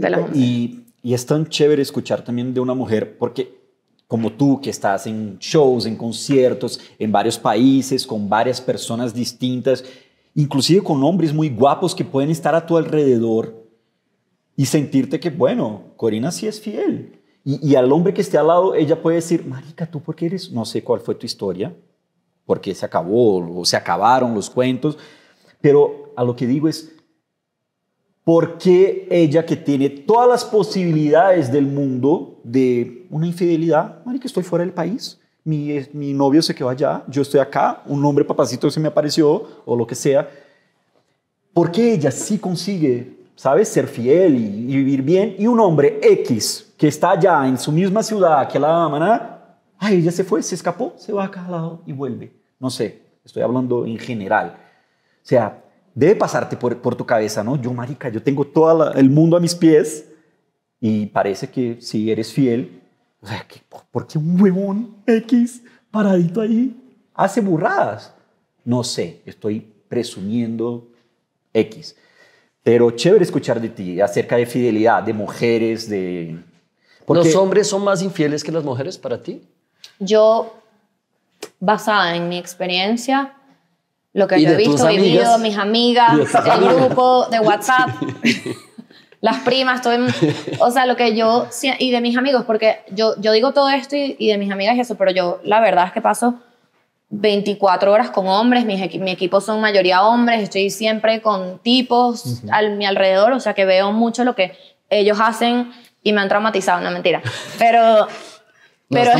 Eh, y, y es tan chévere escuchar también de una mujer, porque como tú, que estás en shows, en conciertos, en varios países, con varias personas distintas, inclusive con hombres muy guapos que pueden estar a tu alrededor y sentirte que, bueno, Corina sí es fiel. Y, y al hombre que esté al lado, ella puede decir, Marica, ¿tú por qué eres? No sé cuál fue tu historia, porque se acabó o se acabaron los cuentos, pero a lo que digo es, ¿Por qué ella que tiene todas las posibilidades del mundo de una infidelidad? que estoy fuera del país, mi, mi novio se quedó allá, yo estoy acá, un hombre papacito se me apareció o lo que sea. ¿Por qué ella sí consigue, sabes, ser fiel y, vivir bien? Y un hombre X que está allá en su misma ciudad, que la aman, ¿ah? ay, ella se fue, se escapó, se va acá al lado y vuelve. No sé, estoy hablando en general. O sea, debe pasarte por, tu cabeza, ¿no? Yo, marica, yo tengo todo el mundo a mis pies y parece que si eres fiel, o sea, ¿por qué un huevón X paradito ahí hace burradas? No sé, estoy presumiendo X. Pero chévere escuchar de ti acerca de fidelidad, de mujeres, de... Porque... ¿Los hombres son más infieles que las mujeres para ti? Yo, basada en mi experiencia, lo que yo he visto, vivido, mis amigas, el grupo de WhatsApp, las primas, todo, o sea, lo que yo, y de mis amigos, porque yo, yo digo todo esto y, de mis amigas y eso, pero yo la verdad es que paso 24 horas con hombres, mi equipo son mayoría hombres, estoy siempre con tipos a mi alrededor, o sea que veo mucho lo que ellos hacen y me han traumatizado, una mentira, pero pero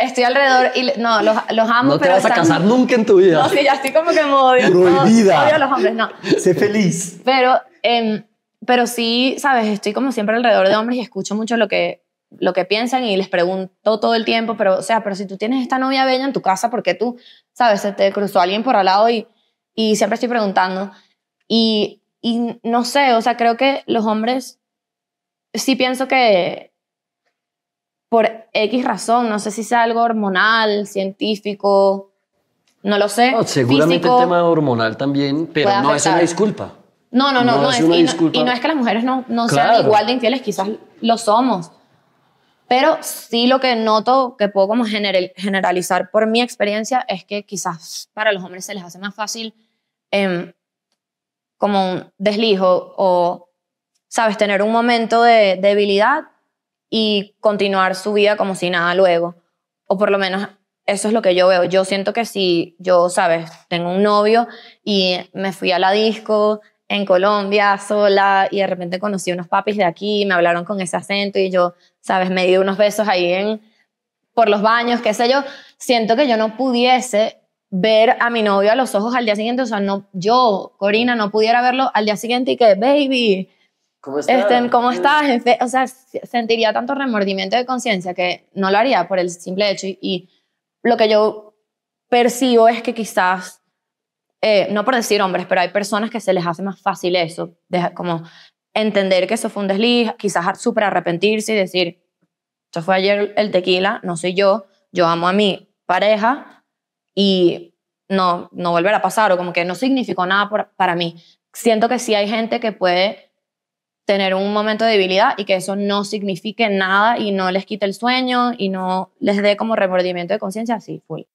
estoy, alrededor y no, los, los amo. No te vas a casar nunca en tu vida. No, sí, ya estoy como que Prohibida. a los no. Sé feliz. Pero, em, pero sí, sabes, estoy como siempre alrededor de hombres y escucho mucho lo que, lo que piensan y les pregunto todo el tiempo, pero, o sea, pero si tú tienes esta novia bella en tu casa, ¿por qué tú, sabes, se te cruzó alguien por al lado y, y siempre estoy preguntando? Y, y no sé, o sea, creo que los hombres sí pienso que por X razón, no sé si sea algo hormonal, científico, no lo sé. seguramente el tema hormonal también, pero no es una disculpa. No, no, no, no, es, una y, disculpa. y, no, es que las mujeres no, no sean igual de infieles, quizás lo somos. Pero sí lo que noto, que puedo como generalizar por mi experiencia, es que quizás para los hombres se les hace más fácil em, como un deslijo o, sabes, tener un momento de debilidad y continuar su vida como si nada luego. O por lo menos eso es lo que yo veo. Yo siento que si yo, sabes, tengo un novio y me fui a la disco en Colombia sola y de repente conocí unos papis de aquí, me hablaron con ese acento y yo, sabes, me di unos besos ahí en por los baños, qué sé yo, siento que yo no pudiese ver a mi novio a los ojos al día siguiente, o sea, no, yo, Corina, no pudiera verlo al día siguiente y que, baby, ¿Cómo este, estás? ¿Cómo estás? Este, o sea, sentiría tanto remordimiento de conciencia que no lo haría por el simple hecho. Y, lo que yo percibo es que quizás, eh, no por decir hombres, pero hay personas que se les hace más fácil eso, como entender que eso fue un desliz, quizás súper arrepentirse y decir, esto fue ayer el tequila, no soy yo, yo amo a mi pareja y no, no volver a pasar o como que no significó nada para mí. Siento que sí hay gente que puede tener un momento de debilidad y que eso no signifique nada y no les quite el sueño y no les dé como remordimiento de conciencia, sí, fui.